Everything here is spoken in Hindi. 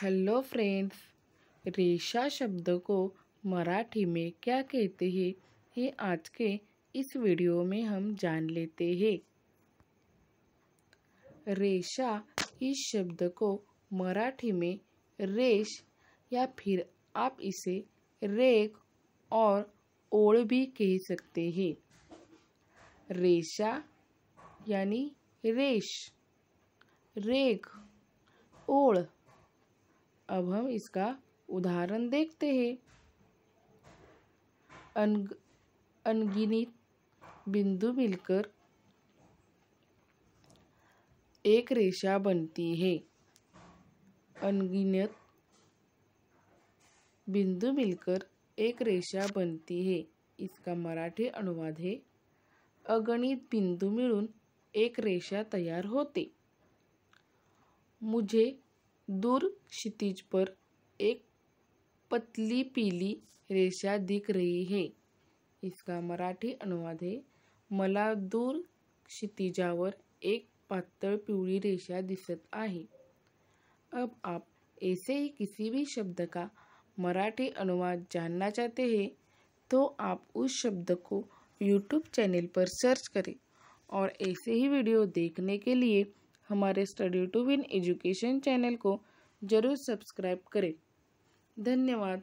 हेलो फ्रेंड्स रेशा शब्द को मराठी में क्या कहते हैं ये आज के इस वीडियो में हम जान लेते हैं रेशा इस शब्द को मराठी में रेश या फिर आप इसे रेख और ओल भी कह सकते हैं रेशा यानी रेश रेख ओढ़ अब हम इसका उदाहरण देखते हैं अनगिनित बिंदु मिलकर एक रेशा बनती है अनगिनत बिंदु मिलकर एक रेशा बनती है इसका मराठी अनुवाद है अगणित बिंदु मिलन एक रेशा तैयार होते मुझे दूर क्षितिज पर एक पतली पीली रेशा दिख रही है इसका मराठी अनुवाद है मला दूर क्षितिजावर एक पातळ पीली रेशा दिसत आहे अब आप ऐसे ही किसी भी शब्द का मराठी अनुवाद जानना चाहते हैं तो आप उस शब्द को यूट्यूब चैनल पर सर्च करें और ऐसे ही वीडियो देखने के लिए हमारे study to win education channel को ज़रूर सब्सक्राइब करें धन्यवाद